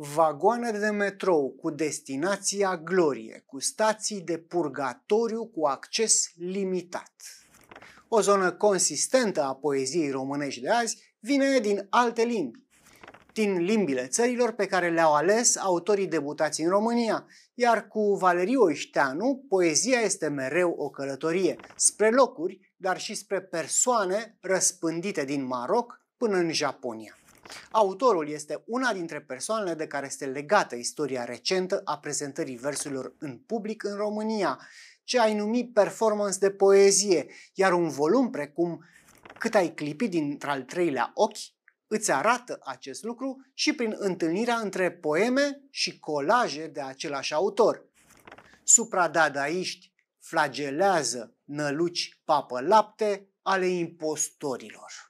vagoane de metrou cu destinația glorie, cu stații de purgatoriu cu acces limitat. O zonă consistentă a poeziei românești de azi vine din alte limbi, din limbile țărilor pe care le-au ales autorii debutați în România, iar cu Valeriu Oșteanu poezia este mereu o călătorie, spre locuri, dar și spre persoane răspândite din Maroc până în Japonia. Autorul este una dintre persoanele de care este legată istoria recentă a prezentării versurilor în public în România, ce ai numit performance de poezie, iar un volum precum Cât ai clipit dintr-al treilea ochi îți arată acest lucru și prin întâlnirea între poeme și colaje de același autor. Supradadaiști flagelează năluci papă lapte ale impostorilor.